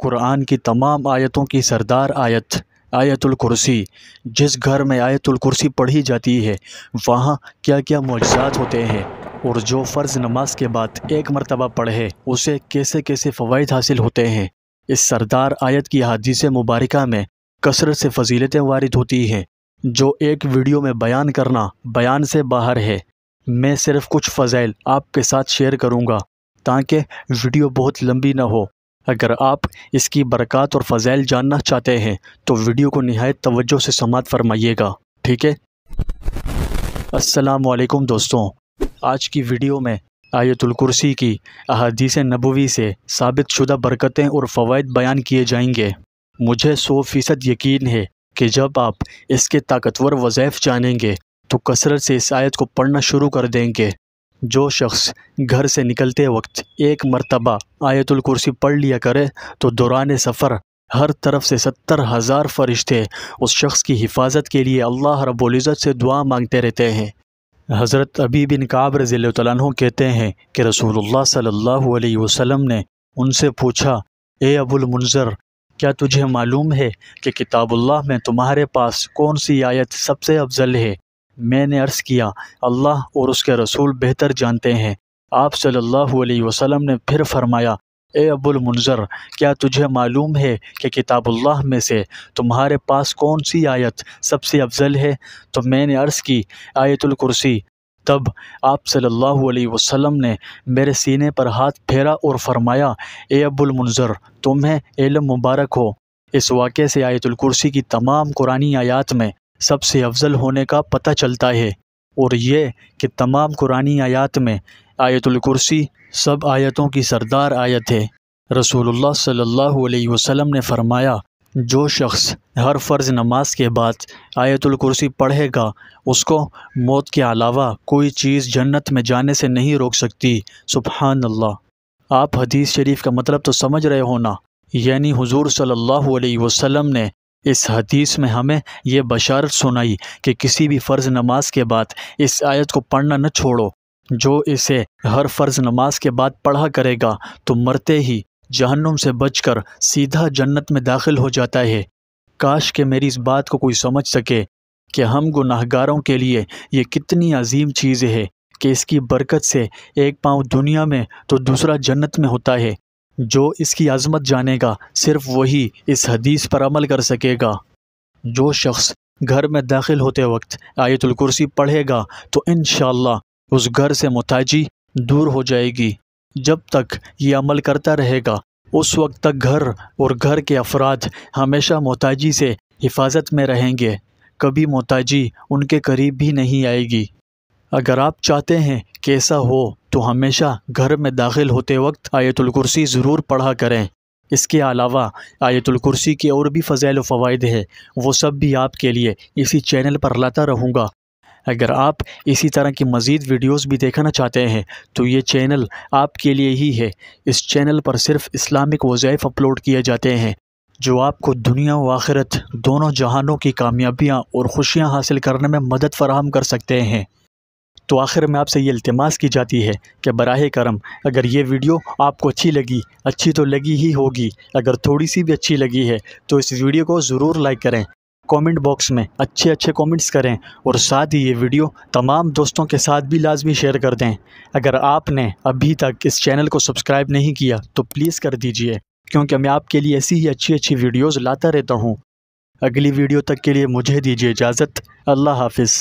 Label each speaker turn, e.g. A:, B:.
A: कुरान की तमाम आयतों की सरदार आयत आयतुल कुर्सी जिस घर में आयतुल कुर्सी पढ़ी जाती है वहाँ क्या क्या मुआजात होते हैं और जो फ़र्ज़ नमाज के बाद एक मरतबा पढ़े उसे कैसे कैसे फ़वाद हासिल होते हैं इस सरदार आयत की हदीस मुबारक में कसरत से फजीलतें वारद होती हैं जो एक वीडियो में बयान करना बयान से बाहर है मैं सिर्फ़ कुछ फ़ज़ाइल आपके साथ शेयर करूँगा ताकि वीडियो बहुत लंबी ना हो अगर आप इसकी बरक़ात और फ़ज़ैल जानना चाहते हैं तो वीडियो को नहायत तवज्जो से समात फरमाइएगा ठीक है असलकुम दोस्तों आज की वीडियो में आयतुल कुर्सी की अहादीस नबवी से साबित शुदा बरकतें और फ़वाद बयान किए जाएंगे मुझे सौ फ़ीसद यकीन है कि जब आप इसके ताकतवर वज़ैफ़ जानेंगे तो कसरत से इस आयत को पढ़ना शुरू कर देंगे जो शख्स घर से निकलते वक्त एक मरतबा आयतुल कुर्सी पढ़ लिया करे तो दौरान सफ़र हर तरफ से सत्तर हज़ार फरिश्ते उस शख्स की हिफाजत के लिए अल्लाह रबुलज़त से दुआ मांगते रहते हैं हज़रत अबी बिन काबर ज़िल तु कहते हैं कि रसूलुल्लाह सल्लल्लाहु अलैहि वसल्लम ने उनसे पूछा ए अबुल मुनज़र क्या तुझे मालूम है कि किताबुल्लाह में तुम्हारे पास कौन सी आयत सबसे अफजल है मैंने अर्ज़ किया अल्लाह और उसके रसूल बेहतर जानते हैं आप सल्लल्लाहु अलैहि वसल्लम ने फिर फरमाया ए अबुल मुनज़र क्या तुझे मालूम है कि किताबुल्लाह में से तुम्हारे पास कौन सी आयत सबसे अफजल है तो मैंने अर्ज़ की आयतुल कुर्सी तब आप सल्लल्लाहु अलैहि वसल्लम ने मेरे सीने पर हाथ फेरा और फरमाया ए अबुल मुनज़र तुम्हें इलम मुबारक हो इस वाक़े से आयतुल कुर्सी की तमाम कुरानी आयात में सबसे अफजल होने का पता चलता है और ये कि तमाम कुरानी आयात में आयतुल कुर्सी सब आयतों की सरदार आयत है रसूलुल्लाह सल्लल्लाहु अलैहि वसल्लम ने फरमाया जो शख्स हर फ़र्ज़ नमाज के बाद आयतुल कुर्सी पढ़ेगा उसको मौत के अलावा कोई चीज़ जन्नत में जाने से नहीं रोक सकती सुबहान अल्लाह आप हदीस शरीफ का मतलब तो समझ रहे हो ना यानी हुजूर सल्लल्लाहु अलैहि वसल्लम ने इस हदीस में हमें यह बशारत सुनाई कि किसी भी फ़र्ज़ नमाज के बाद इस आयत को पढ़ना न छोड़ो जो इसे हर फ़र्ज़ नमाज के बाद पढ़ा करेगा तो मरते ही जहन्नुम से बचकर सीधा जन्नत में दाखिल हो जाता है काश के मेरी इस बात को कोई समझ सके कि हम गुनाहगारों के लिए ये कितनी अजीम चीज़ है कि इसकी बरकत से एक पाँव दुनिया में तो दूसरा जन्नत में होता है जो इसकी आज़मत जानेगा सिर्फ़ वही इस हदीस पर अमल कर सकेगा जो शख्स घर में दाखिल होते वक्त आयतुल कुर्सी पढ़ेगा तो इन उस घर से मोताजी दूर हो जाएगी जब तक ये अमल करता रहेगा उस वक्त तक घर और घर के अफराद हमेशा मोताजी से हिफाजत में रहेंगे कभी मोताजी उनके करीब भी नहीं आएगी अगर आप चाहते हैं कैसा हो तो हमेशा घर में दाखिल होते वक्त आयतुल कुर्सी ज़रूर पढ़ा करें इसके अलावा आयतुल कुर्सी के और भी फ़ज़ैल फ़वाद हैं वो सब भी आपके लिए इसी चैनल पर लाता रहूँगा अगर आप इसी तरह की मज़ीद वीडियोस भी देखना चाहते हैं तो ये चैनल आपके लिए ही है इस चैनल पर सिर्फ इस्लामिक वज़ाइफ अपलोड किए जाते हैं जो आपको दुनिया व आखिरत दोनों जहानों की कामयाबियाँ और खुशियाँ हासिल करने में मदद फराहम कर सकते हैं तो आखिर में आपसे ये अल्तमास की जाती है कि बरह करम अगर ये वीडियो आपको अच्छी लगी अच्छी तो लगी ही होगी अगर थोड़ी सी भी अच्छी लगी है तो इस वीडियो को ज़रूर लाइक करें कमेंट बॉक्स में अच्छे अच्छे कमेंट्स करें और साथ ही ये वीडियो तमाम दोस्तों के साथ भी लाजमी शेयर कर दें अगर आपने अभी तक इस चैनल को सब्सक्राइब नहीं किया तो प्लीज़ कर दीजिए क्योंकि मैं आपके लिए ऐसी ही अच्छी अच्छी वीडियोज़ लाता रहता हूँ अगली वीडियो तक के लिए मुझे दीजिए इजाज़त अल्लाह हाफिज़